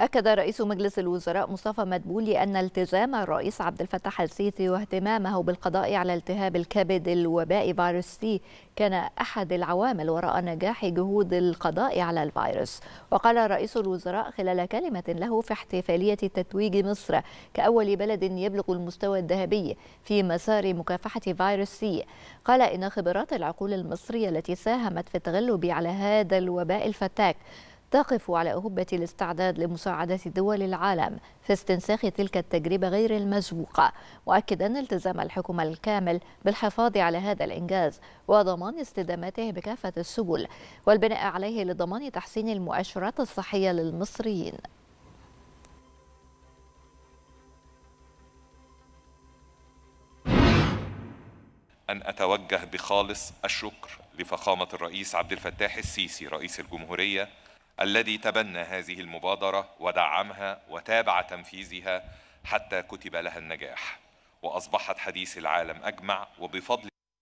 أكد رئيس مجلس الوزراء مصطفى مدبولي أن التزام الرئيس عبد الفتاح السيسي واهتمامه بالقضاء على التهاب الكبد الوبائي فيروس سي كان أحد العوامل وراء نجاح جهود القضاء على الفيروس وقال رئيس الوزراء خلال كلمة له في احتفالية تتويج مصر كأول بلد يبلغ المستوى الذهبي في مسار مكافحة فيروس سي قال إن خبرات العقول المصرية التي ساهمت في التغلب على هذا الوباء الفتاك تقف على أهبة الاستعداد لمساعدة دول العالم في استنساخ تلك التجربة غير المسبوقة مؤكدا التزام الحكومة الكامل بالحفاظ على هذا الإنجاز وضمان استدامته بكافة السبل والبناء عليه لضمان تحسين المؤشرات الصحية للمصريين أن أتوجه بخالص الشكر لفخامة الرئيس عبد الفتاح السيسي رئيس الجمهورية الذي تبنى هذه المبادرة ودعمها وتابع تنفيذها حتى كتب لها النجاح وأصبحت حديث العالم أجمع وبفضل